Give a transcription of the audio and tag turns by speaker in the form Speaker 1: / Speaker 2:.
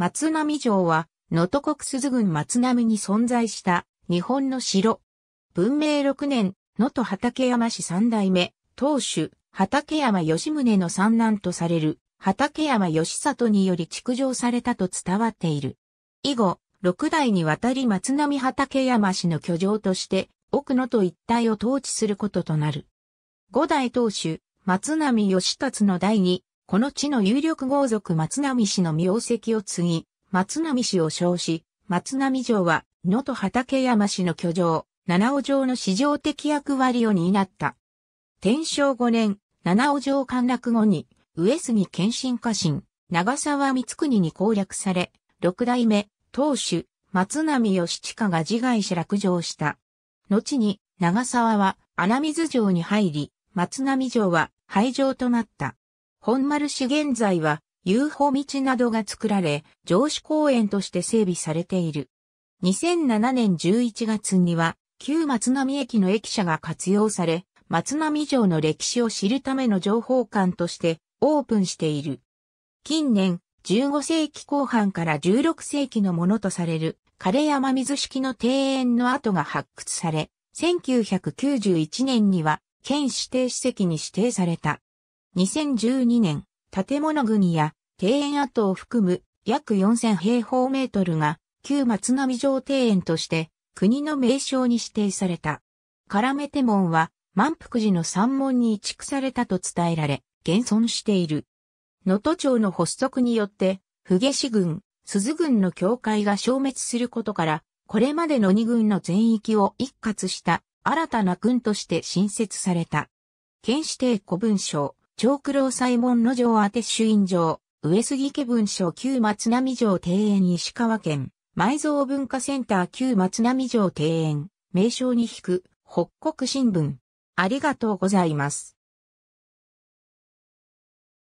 Speaker 1: 松並城は、能登国鈴郡松並に存在した日本の城。文明6年、能登畠山氏三代目、当主、畠山義宗の三男とされる、畠山義里により築城されたと伝わっている。以後、六代にわたり松並畠山氏の居城として、奥野と一帯を統治することとなる。五代当主、松並義達の第二、この地の有力豪族松並氏の名跡を継ぎ、松並氏を称し、松並城は、野と畠山氏の居城、七尾城の市場的役割を担った。天正5年、七尾城陥落後に、上杉謙信家臣、長沢光国に攻略され、六代目、当主、松並義親が自害し落城した。後に、長沢は穴水城に入り、松並城は廃城となった。本丸市現在は遊歩道などが作られ、城址公園として整備されている。2007年11月には、旧松並駅の駅舎が活用され、松並城の歴史を知るための情報館としてオープンしている。近年、15世紀後半から16世紀のものとされる、枯山水式の庭園の跡が発掘され、1991年には、県指定史跡に指定された。2012年、建物群や庭園跡を含む約4000平方メートルが旧松並城庭園として国の名称に指定された。ラメ手門は満腹寺の山門に移築されたと伝えられ、現存している。能登町の発足によって、富下市軍、鈴軍の境界が消滅することから、これまでの二軍の全域を一括した新たな軍として新設された。県指定古文書、長九郎西門の城宛朱印城、上杉家文書旧松並城庭園石川県、埋蔵文化センター旧松並城庭園、名称に引く、北国新聞。ありがとうございます。